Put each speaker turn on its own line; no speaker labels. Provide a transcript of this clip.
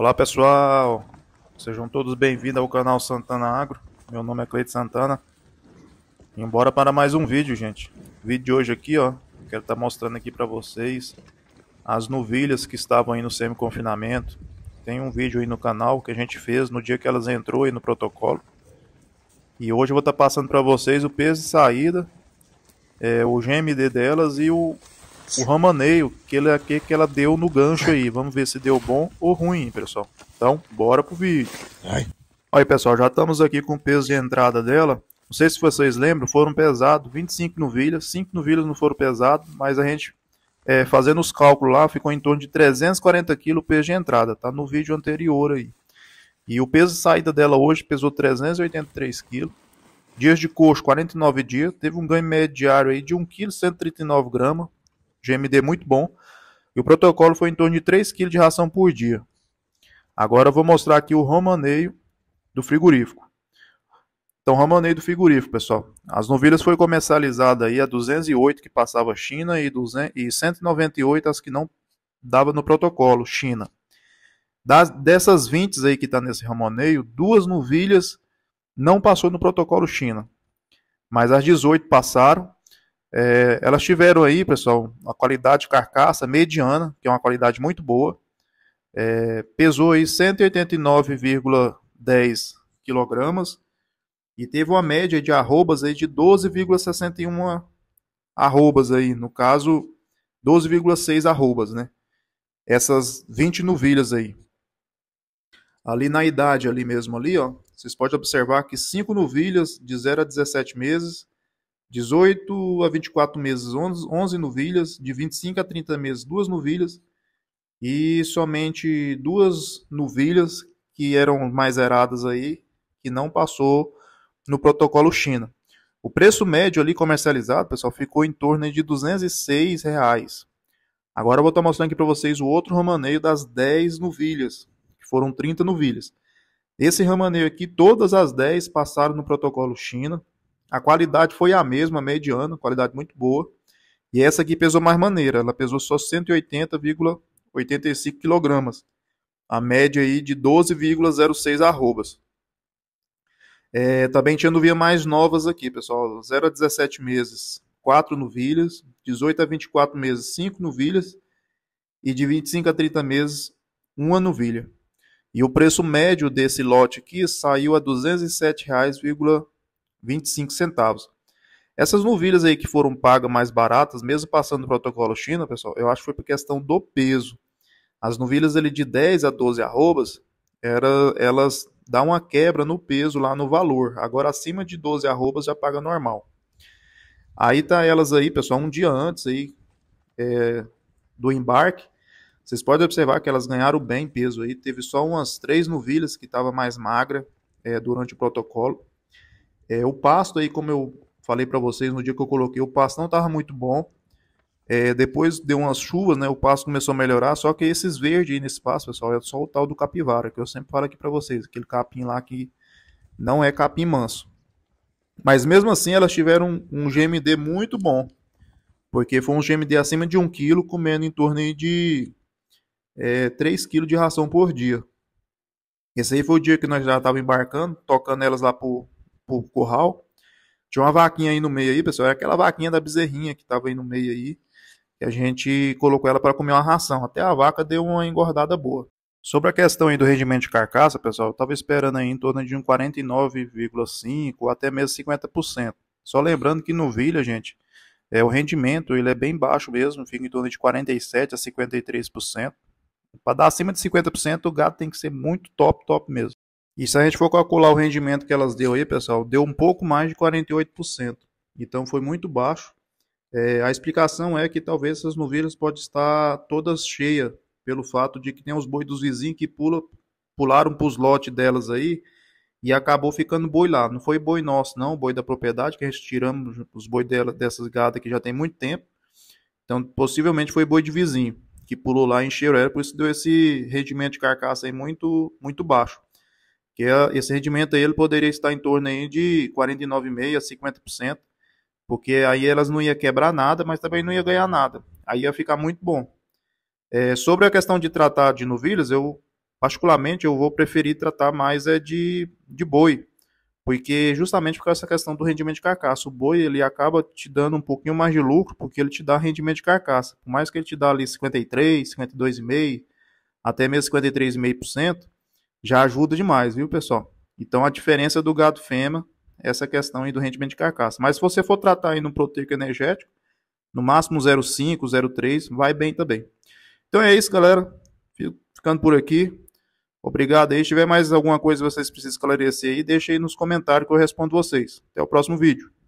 Olá pessoal, sejam todos bem-vindos ao canal Santana Agro. Meu nome é Cleide Santana. E embora para mais um vídeo, gente. O vídeo de hoje aqui, ó, quero estar tá mostrando aqui para vocês as novilhas que estavam aí no semi-confinamento. Tem um vídeo aí no canal que a gente fez no dia que elas entrou aí no protocolo. E hoje eu vou estar tá passando para vocês o peso de saída, é, o GMD delas e o o ramaneio que, ele, é, que, que ela deu no gancho aí. Vamos ver se deu bom ou ruim, pessoal. Então, bora pro vídeo. Ai. Aí, pessoal, já estamos aqui com o peso de entrada dela. Não sei se vocês lembram, foram pesados 25 novilhas, 5 novilhas não foram pesados, mas a gente é, fazendo os cálculos lá, ficou em torno de 340 kg o peso de entrada, tá no vídeo anterior aí. E o peso de saída dela hoje pesou 383 kg. Dias de coxo, 49 dias, teve um ganho médio diário aí de 1,139 kg, GMD muito bom, e o protocolo foi em torno de 3 kg de ração por dia. Agora eu vou mostrar aqui o romaneio do frigorífico. Então, romaneio do frigorífico, pessoal. As novilhas foi comercializada aí a 208 que passava China e, 198 as que não dava no protocolo China. Das, dessas 20 aí que está nesse ramoneio, duas novilhas não passou no protocolo China. Mas as 18 passaram é, elas tiveram aí, pessoal, uma qualidade de carcaça mediana, que é uma qualidade muito boa. É, pesou aí 189,10 kg e teve uma média de arrobas aí de 12,61 arrobas aí, no caso 12,6 arrobas, né? Essas 20 novilhas aí. Ali na idade ali mesmo ali, ó, vocês podem observar que 5 novilhas de 0 a 17 meses 18 a 24 meses, 11, novilhas, de 25 a 30 meses, duas novilhas, e somente duas novilhas que eram mais eradas aí, que não passou no protocolo China. O preço médio ali comercializado, pessoal, ficou em torno de 206 reais. Agora eu vou estar mostrando aqui para vocês o outro ramaneio das 10 novilhas, que foram 30 novilhas. Esse ramaneio aqui, todas as 10 passaram no protocolo China, a qualidade foi a mesma, mediana, qualidade muito boa. E essa aqui pesou mais maneira, ela pesou só 180,85 kg. A média aí de 12,06 arrobas. É, também tinha novilha mais novas aqui, pessoal. 0 a 17 meses, 4 novilhas. 18 a 24 meses, 5 novilhas. E de 25 a 30 meses, 1 novilha. E o preço médio desse lote aqui saiu a R$ 207,00 25 centavos. Essas novilhas aí que foram pagas mais baratas, mesmo passando o protocolo China, pessoal, eu acho que foi por questão do peso. As novilhas ali de 10 a 12 arrobas, era, elas dão uma quebra no peso lá no valor. Agora acima de 12 arrobas já paga normal. Aí tá elas aí, pessoal, um dia antes aí é, do embarque. Vocês podem observar que elas ganharam bem peso aí. Teve só umas três novilhas que estava mais magra é, durante o protocolo. É, o pasto aí, como eu falei para vocês no dia que eu coloquei, o pasto não estava muito bom. É, depois deu umas chuvas, né? O pasto começou a melhorar, só que esses verdes aí nesse pasto, pessoal, é só o tal do capivara, que eu sempre falo aqui para vocês, aquele capim lá que não é capim manso. Mas mesmo assim elas tiveram um, um GMD muito bom, porque foi um GMD acima de 1 kg, comendo em torno de é, 3 kg de ração por dia. Esse aí foi o dia que nós já estávamos embarcando, tocando elas lá por pro curral. Tinha uma vaquinha aí no meio aí, pessoal. Era é aquela vaquinha da bezerrinha que tava aí no meio aí. E a gente colocou ela para comer uma ração. Até a vaca deu uma engordada boa. Sobre a questão aí do rendimento de carcaça, pessoal, eu estava esperando aí em torno de um 49,5% até mesmo 50%. Só lembrando que no Vilha, gente, é, o rendimento ele é bem baixo mesmo, fica em torno de 47% a 53%. Para dar acima de 50%, o gado tem que ser muito top, top mesmo. E se a gente for calcular o rendimento que elas deu aí, pessoal, deu um pouco mais de 48%. Então foi muito baixo. É, a explicação é que talvez essas novilhas podem estar todas cheias pelo fato de que tem os bois dos vizinhos que pula, pularam para os lotes delas aí e acabou ficando boi lá. Não foi boi nosso, não, boi da propriedade, que a gente tiramos os bois dela, dessas gadas que já tem muito tempo. Então, possivelmente foi boi de vizinho que pulou lá e encheu ela, por isso deu esse rendimento de carcaça aí muito, muito baixo que é, esse rendimento aí ele poderia estar em torno aí de 49,5% a 50%, porque aí elas não ia quebrar nada, mas também não ia ganhar nada. Aí ia ficar muito bom. É, sobre a questão de tratar de novilhas, eu particularmente eu vou preferir tratar mais é de, de boi, porque justamente por essa questão do rendimento de carcaça, o boi ele acaba te dando um pouquinho mais de lucro, porque ele te dá rendimento de carcaça. Por mais que ele te dá ali 53, 52,5, até mesmo 53,5%, já ajuda demais, viu, pessoal? Então a diferença do gado fêmea essa questão aí do rendimento de carcaça. Mas se você for tratar aí no proteico energético, no máximo 0,5, 0,3, vai bem também. Então é isso, galera. ficando por aqui. Obrigado aí. Se tiver mais alguma coisa que vocês precisam esclarecer aí, deixa aí nos comentários que eu respondo vocês. Até o próximo vídeo.